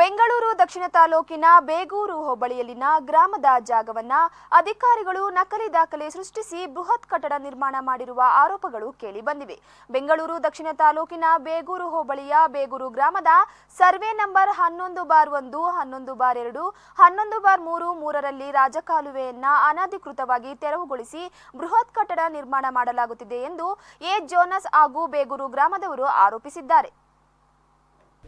ಬೆಂಗಳೂರು ದಕ್ಷಿಣ ತಾಲೂಕಿನ ಬೇಗೂರು ಹೋಬಳಿಯಲ್ಲಿನ ಗ್ರಾಮದ ಜಾಗವನ್ನ ಅಧಿಕಾರಿಗಳು ನಕಲಿ ದಾಖಲೆ ಸೃಷ್ಟಿಸಿ ಬೃಹತ್ ಕಟ್ಟಡ ನಿರ್ಮಾಣ ಮಾಡಿರುವ ಆರೋಪಗಳು ಕೇಳಿ ಬಂದಿವೆ ಬೆಂಗಳೂರು ದಕ್ಷಿಣ ತಾಲೂಕಿನ ಬೇಗೂರು ಹೋಬಳಿಯ ಬೇಗೂರು ಗ್ರಾಮದ ಸರ್ವೆ ನಂಬರ್ ಹನ್ನೊಂದು ಬಾರ್ ಒಂದು ಹನ್ನೊಂದು ಬಾರ್ ಎರಡು ಹನ್ನೊಂದು ಬಾರ್ ಮೂರು ಮೂರರಲ್ಲಿ ರಾಜಕಾಲುವೆಯನ್ನ ಅನಧಿಕೃತವಾಗಿ ತೆರವುಗೊಳಿಸಿ ಬೃಹತ್ ಕಟ್ಟಡ ನಿರ್ಮಾಣ ಮಾಡಲಾಗುತ್ತಿದೆ ಎಂದು ಎ ಜೋನಸ್ ಹಾಗೂ ಬೇಗೂರು ಗ್ರಾಮದವರು ಆರೋಪಿಸಿದ್ದಾರೆ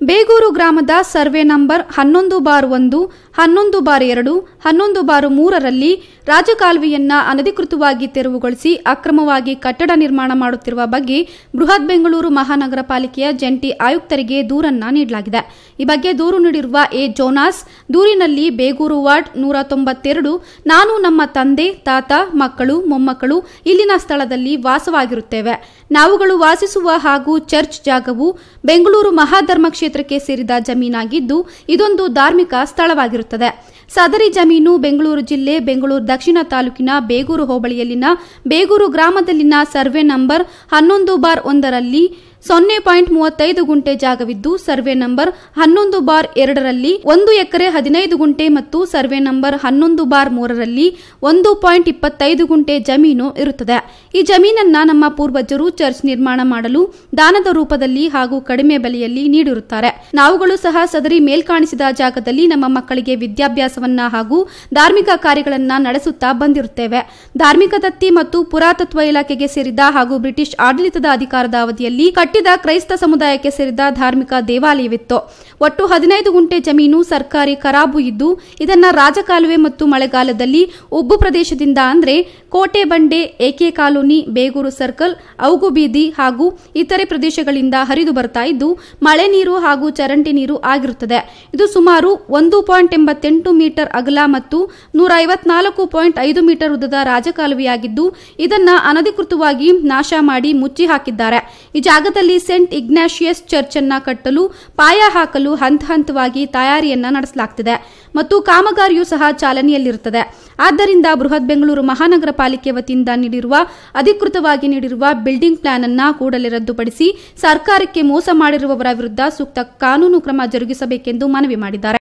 ಬೇಗೂರು ಗ್ರಾಮದ ಸರ್ವೆ ನಂಬರ್ ಹನ್ನೊಂದು ಬಾರ್ ಒಂದು ಹನ್ನೊಂದು ಬಾರ್ ಎರಡು ಹನ್ನೊಂದು ಬಾರ್ ಮೂರರಲ್ಲಿ ರಾಜಕಾಲುವೆಯನ್ನ ಅನಧಿಕೃತವಾಗಿ ತೆರವುಗೊಳಿಸಿ ಅಕ್ರಮವಾಗಿ ಕಟ್ಟಡ ನಿರ್ಮಾಣ ಮಾಡುತ್ತಿರುವ ಬಗ್ಗೆ ಬೃಹತ್ ಬೆಂಗಳೂರು ಮಹಾನಗರ ಪಾಲಿಕೆಯ ಜಂಟಿ ಆಯುಕ್ತರಿಗೆ ದೂರನ್ನ ನೀಡಲಾಗಿದೆ ಈ ಬಗ್ಗೆ ದೂರು ನೀಡಿರುವ ಎ ಜೋನಾಸ್ ದೂರಿನಲ್ಲಿ ಬೇಗೂರು ವಾರ್ಡ್ ನೂರ ತೊಂಬತ್ತೆರಡು ನಾನು ನಮ್ಮ ತಂದೆ ತಾತ ಮಕ್ಕಳು ಮೊಮ್ಮಕ್ಕಳು ಇಲ್ಲಿನ ಸ್ಥಳದಲ್ಲಿ ವಾಸವಾಗಿರುತ್ತೇವೆ ನಾವುಗಳು ವಾಸಿಸುವ ಹಾಗೂ ಚರ್ಚ್ ಜಾಗವು ಬೆಂಗಳೂರು ಮಹಾಧರ್ಮ ಕ್ಷೇತ್ರಕ್ಕೆ ಸೇರಿದ ಜಮೀನಾಗಿದ್ದು ಇದೊಂದು ಧಾರ್ಮಿಕ ಸ್ಥಳವಾಗಿರುತ್ತದೆ ಸದರಿ ಜಮೀನು ಬೆಂಗಳೂರು ಜಿಲ್ಲೆ ಬೆಂಗಳೂರು ದಕ್ಷಿಣ ತಾಲೂಕಿನ ಬೇಗೂರು ಹೋಬಳಿಯಲ್ಲಿನ ಬೇಗೂರು ಗ್ರಾಮದಲ್ಲಿನ ಸರ್ವೆ ನಂಬರ್ ಹನ್ನೊಂದು ಬಾರ್ ಒಂದರಲ್ಲಿ ಸೊನ್ನೆ ಪಾಯಿಂಟ್ ಮೂವತ್ತೈದು ಗುಂಟೆ ಜಾಗವಿದ್ದು ಸರ್ವೆ ನಂಬರ್ ಹನ್ನೊಂದು ಬಾರ್ ಎರಡರಲ್ಲಿ ಒಂದು ಎಕರೆ ಹದಿನೈದು ಗುಂಟೆ ಮತ್ತು ಸರ್ವೆ ನಂಬರ್ ಹನ್ನೊಂದು ಬಾರ್ ಮೂರರಲ್ಲಿ ಒಂದು ಪಾಯಿಂಟ್ ಇಪ್ಪತ್ತೈದು ಗುಂಟೆ ಜಮೀನು ಇರುತ್ತದೆ ಈ ಜಮೀನನ್ನ ನಮ್ಮ ಪೂರ್ವಜರು ಚರ್ಚ್ ನಿರ್ಮಾಣ ಮಾಡಲು ದಾನದ ರೂಪದಲ್ಲಿ ಹಾಗೂ ಕಡಿಮೆ ಬೆಲೆಯಲ್ಲಿ ನೀಡಿರುತ್ತಾರೆ ನಾವುಗಳು ಸಹ ಸದರಿ ಮೇಲ್ಕಾಣಿಸಿದ ಜಾಗದಲ್ಲಿ ನಮ್ಮ ಮಕ್ಕಳಿಗೆ ವಿದ್ಯಾಭ್ಯಾಸ ಕೆಲಸವನ್ನ ಹಾಗೂ ಧಾರ್ಮಿಕ ಕಾರ್ಯಗಳನ್ನ ನಡೆಸುತ್ತಾ ಬಂದಿರುತ್ತೇವೆ ಧಾರ್ಮಿಕ ದತ್ತಿ ಮತ್ತು ಪುರಾತತ್ವ ಇಲಾಖೆಗೆ ಸೇರಿದ ಹಾಗೂ ಬ್ರಿಟಿಷ್ ಆಡಳಿತದ ಅಧಿಕಾರದ ಅವಧಿಯಲ್ಲಿ ಕಟ್ಟಿದ ಕ್ರೈಸ್ತ ಸಮುದಾಯಕ್ಕೆ ಸೇರಿದ ಧಾರ್ಮಿಕ ದೇವಾಲಯವಿತ್ತು ಒಟ್ಟು ಹದಿನೈದು ಗುಂಟೆ ಜಮೀನು ಸರ್ಕಾರಿ ಕರಾಬು ಇದ್ದು ಇದನ್ನ ರಾಜಕಾಲುವೆ ಮತ್ತು ಮಳೆಗಾಲದಲ್ಲಿ ಉಬ್ಬು ಪ್ರದೇಶದಿಂದ ಅಂದ್ರೆ ಕೋಟೆ ಬಂಡೆ ಎಕೆ ಕಾಲೋನಿ ಬೇಗೂರು ಸರ್ಕಲ್ ಔಗು ಬೀದಿ ಹಾಗೂ ಇತರೆ ಪ್ರದೇಶಗಳಿಂದ ಹರಿದು ಬರ್ತಾ ಇದ್ದು ಮಳೆ ನೀರು ಹಾಗೂ ಚರಂಡಿ ನೀರು ಆಗಿರುತ್ತದೆ ಇದು ಸುಮಾರು ಒಂದು ಪಾಯಿಂಟ್ ಎಂಬತ್ತೆಂಟು ಮೀಟರ್ ಅಗಲ ಮತ್ತು ನೂರ ಐವತ್ನಾಲ್ಕು ಪಾಯಿಂಟ್ ಐದು ಮೀಟರ್ ಉದ್ದದ ರಾಜಕಾಲುವೆಯಾಗಿದ್ದು ಇದನ್ನು ಅನಧಿಕೃತವಾಗಿ ನಾಶ ಮಾಡಿ ಮುಚ್ಚಿ ಹಾಕಿದ್ದಾರೆ ಈ ಜಾಗದಲ್ಲಿ ಸೆಂಟ್ ಇಗ್ನಾಷಿಯಸ್ ಚರ್ಚ್ ಅನ್ನ ಕಟ್ಟಲು ಪಾಯ ಹಾಕಲು ಹಂತ ಹಂತವಾಗಿ ತಯಾರಿಯನ್ನ ನಡೆಸಲಾಗುತ್ತಿದೆ ಮತ್ತು ಕಾಮಗಾರಿಯೂ ಸಹ ಚಾಲನೆಯಲ್ಲಿರುತ್ತದೆ ಆದ್ದರಿಂದ ಬೃಹತ್ ಬೆಂಗಳೂರು ಮಹಾನಗರ ಪಾಲಿಕೆ ವತಿಯಿಂದ ನೀಡಿರುವ ಅಧಿಕೃತವಾಗಿ ನೀಡಿರುವ ಬಿಲ್ಡಿಂಗ್ ಪ್ಲಾನ್ ಅನ್ನು ಕೂಡಲೇ ರದ್ದುಪಡಿಸಿ ಸರ್ಕಾರಕ್ಕೆ ಮೋಸ ಮಾಡಿರುವವರ ವಿರುದ್ಧ ಸೂಕ್ತ ಕಾನೂನು ಕ್ರಮ ಜರುಗಿಸಬೇಕೆಂದು ಮನವಿ ಮಾಡಿದ್ದಾರೆ